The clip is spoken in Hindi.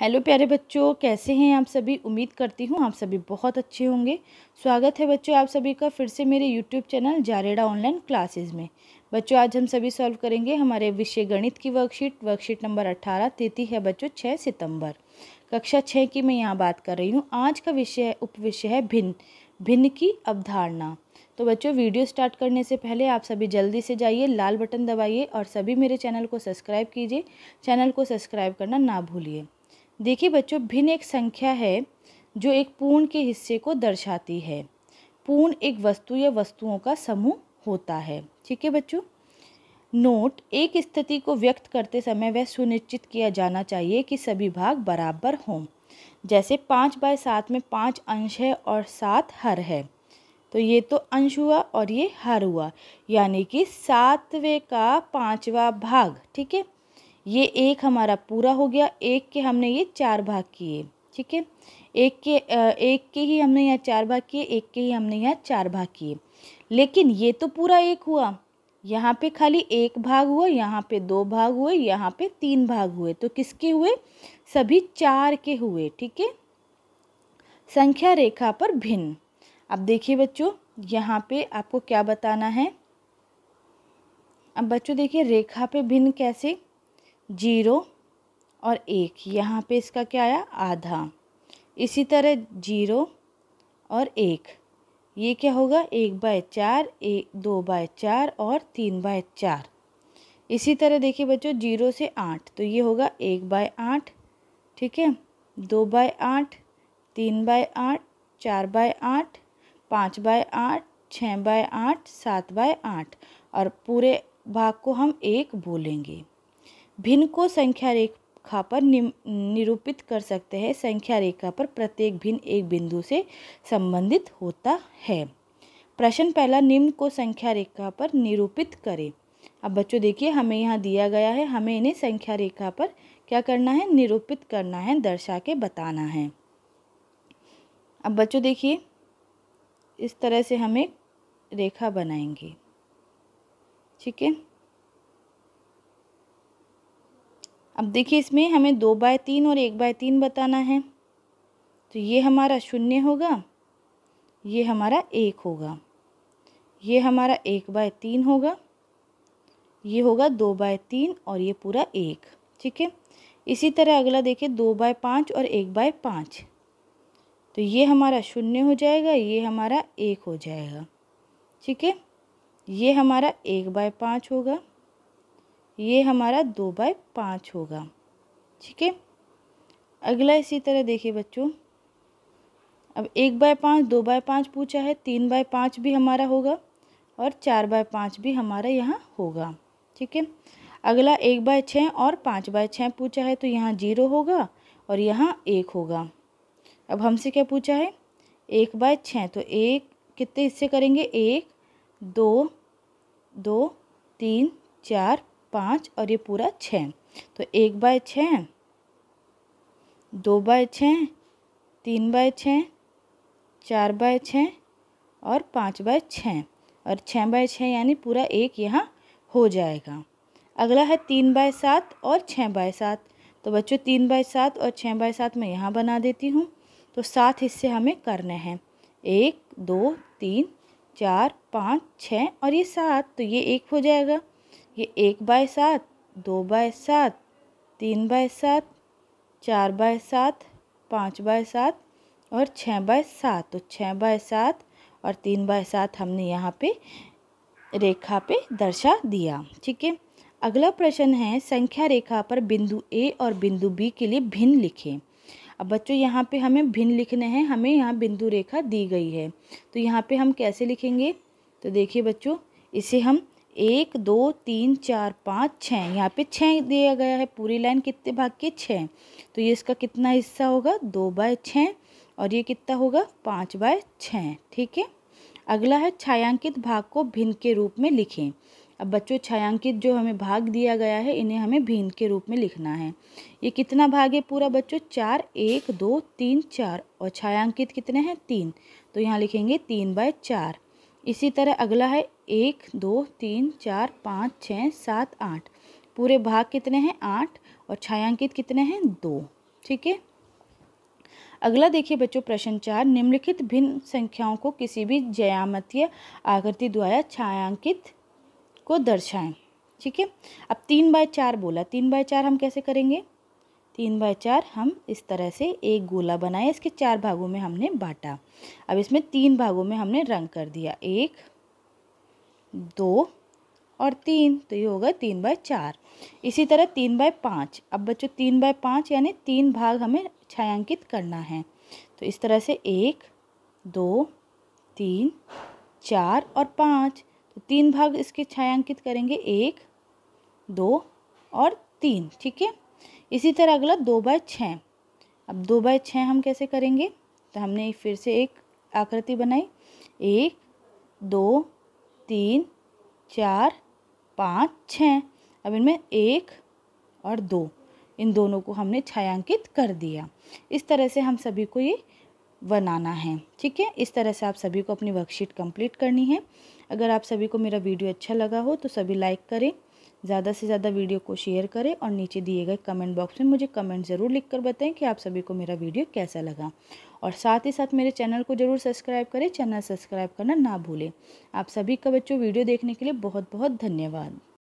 हेलो प्यारे बच्चों कैसे हैं आप सभी उम्मीद करती हूँ आप सभी बहुत अच्छे होंगे स्वागत है बच्चों आप सभी का फिर से मेरे यूट्यूब चैनल जारेडा ऑनलाइन क्लासेस में बच्चों आज हम सभी सॉल्व करेंगे हमारे विषय गणित की वर्कशीट वर्कशीट नंबर अट्ठारह तिथि है बच्चों छः सितंबर कक्षा छः की मैं यहाँ बात कर रही हूँ आज का विषय उप विषय है भिन्न भिन्न की अवधारणा तो बच्चों वीडियो स्टार्ट करने से पहले आप सभी जल्दी से जाइए लाल बटन दबाइए और सभी मेरे चैनल को सब्सक्राइब कीजिए चैनल को सब्सक्राइब करना ना भूलिए देखिए बच्चों भिन्न एक संख्या है जो एक पूर्ण के हिस्से को दर्शाती है पूर्ण एक वस्तु या वस्तुओं का समूह होता है ठीक है बच्चों नोट एक स्थिति को व्यक्त करते समय वह सुनिश्चित किया जाना चाहिए कि सभी भाग बराबर हों जैसे पाँच बाय सात में पाँच अंश है और सात हर है तो ये तो अंश हुआ और ये हर हुआ यानी कि सातवें का पाँचवा भाग ठीक है ये एक हमारा पूरा हो गया एक के हमने ये चार भाग किए ठीक है एक के एक के ही हमने यहाँ चार भाग किए एक के ही हमने यहाँ चार भाग किए लेकिन ये तो पूरा एक हुआ यहाँ पे खाली एक भाग हुआ यहाँ पे दो भाग हुए यहाँ पे तीन भाग हुए तो किसके हुए सभी चार के हुए ठीक है संख्या रेखा पर भिन्न अब देखिए बच्चों यहाँ पे आपको क्या बताना है अब बच्चों देखिए रेखा पे भिन्न कैसे जीरो और एक यहाँ पे इसका क्या आया आधा इसी तरह जीरो और एक ये क्या होगा एक बाय चार एक दो बाय चार और तीन बाय चार इसी तरह देखिए बच्चों जीरो से आठ तो ये होगा एक बाय आठ ठीक है दो बाय आठ तीन बाय आठ चार बाय आठ पाँच बाय आठ छः बाय आठ सात बाय आठ और पूरे भाग को हम एक बोलेंगे भिन्न को संख्या रेखा पर निरूपित कर सकते हैं संख्या रेखा पर प्रत्येक भिन्न एक बिंदु से संबंधित होता है प्रश्न पहला निम्न को संख्या रेखा पर निरूपित करें अब बच्चों देखिए हमें यहाँ दिया गया है हमें इन्हें संख्या रेखा पर क्या करना है निरूपित करना है दर्शा के बताना है अब बच्चों देखिए इस तरह से हमें रेखा बनाएंगे ठीक है अब देखिए इसमें हमें दो बाय तीन और एक बाय तीन बताना है तो ये हमारा शून्य होगा ये हमारा एक होगा ये हमारा एक बाय तीन होगा ये होगा दो बाय तीन और ये पूरा एक ठीक है इसी तरह अगला देखिए दो बाय पाँच और एक बाय पाँच तो ये हमारा शून्य हो जाएगा ये हमारा एक हो जाएगा ठीक है ये हमारा एक बाय पाँच होगा ये हमारा दो बाय पाँच होगा ठीक है अगला इसी तरह देखिए बच्चों अब एक बाय पाँच दो बाय पाँच पूछा है तीन बाय पाँच भी हमारा होगा और चार बाय पाँच भी हमारा यहाँ होगा ठीक है अगला एक बाय छः और पाँच बाय छः पूछा है तो यहाँ जीरो होगा और यहाँ एक होगा अब हमसे क्या पूछा है एक बाय छः तो एक कितने इससे करेंगे एक दो दो तीन चार पाँच और ये पूरा छ तो एक बाय छः दो बाय छः तीन बाय छः चार बाय छः और पाँच बाय छः और छः बाय छः यानी पूरा एक यहाँ हो जाएगा अगला है तीन बाय सात और छः बाय सात तो बच्चों तीन बाय सात और छः बाय सात मैं यहाँ बना देती हूँ तो सात हिस्से हमें करने हैं एक दो तीन चार पाँच छः और ये सात तो ये एक हो जाएगा ये एक बाय सात दो बाय सात तीन बाय सात चार बाय सात पाँच बाय सात और छः बाय सात तो छः बाय सात और तीन बाय सात हमने यहाँ पे रेखा पे दर्शा दिया ठीक है अगला प्रश्न है संख्या रेखा पर बिंदु ए और बिंदु बी के लिए भिन्न लिखें अब बच्चों यहाँ पे हमें भिन्न लिखने हैं हमें यहाँ बिंदु रेखा दी गई है तो यहाँ पे हम कैसे लिखेंगे तो देखिए बच्चों इसे हम एक दो तीन चार पाँच छः यहाँ पे छः दिया गया है पूरी लाइन कितने भाग के छः तो ये इसका कितना हिस्सा होगा दो बाय छः और ये कितना होगा पाँच बाय छः ठीक है अगला है छायांकित भाग को भिन्न के रूप में लिखें अब बच्चों छायांकित जो हमें भाग दिया गया है इन्हें हमें भिन्न के रूप में लिखना है ये कितना भाग है पूरा बच्चों चार एक दो तीन चार और छायांकित कितने हैं तीन तो यहाँ लिखेंगे तीन बाय चार इसी तरह अगला है एक दो तीन चार पाँच छः सात आठ पूरे भाग कितने हैं आठ और छायांकित कितने हैं दो ठीक है अगला देखिए बच्चों प्रश्न चार निम्नलिखित भिन्न संख्याओं को किसी भी जयामतीय आकृति द्वारा छायांकित को दर्शाएं ठीक है अब तीन बाय चार बोला तीन बाय चार हम कैसे करेंगे तीन बाय चार हम इस तरह से एक गोला बनाया इसके चार भागों में हमने बांटा अब इसमें तीन भागों में हमने रंग कर दिया एक दो और तीन तो ये होगा तीन बाय चार इसी तरह तीन बाय पाँच अब बच्चों तीन बाय पाँच यानी तीन भाग हमें छायांकित करना है तो इस तरह से एक दो तीन चार और पाँच तो तीन भाग इसके छायांकित करेंगे एक दो और तीन ठीक है इसी तरह अगला दो बाय छः अब दो बाय छः हम कैसे करेंगे तो हमने फिर से एक आकृति बनाई एक दो तीन चार पाँच छः अब इनमें एक और दो इन दोनों को हमने छायांकित कर दिया इस तरह से हम सभी को ये बनाना है ठीक है इस तरह से आप सभी को अपनी वर्कशीट कंप्लीट करनी है अगर आप सभी को मेरा वीडियो अच्छा लगा हो तो सभी लाइक करें ज़्यादा से ज़्यादा वीडियो को शेयर करें और नीचे दिए गए कमेंट बॉक्स में मुझे कमेंट ज़रूर लिख कर बताएं कि आप सभी को मेरा वीडियो कैसा लगा और साथ ही साथ मेरे चैनल को ज़रूर सब्सक्राइब करें चैनल सब्सक्राइब करना ना भूलें आप सभी का बच्चों वीडियो देखने के लिए बहुत बहुत धन्यवाद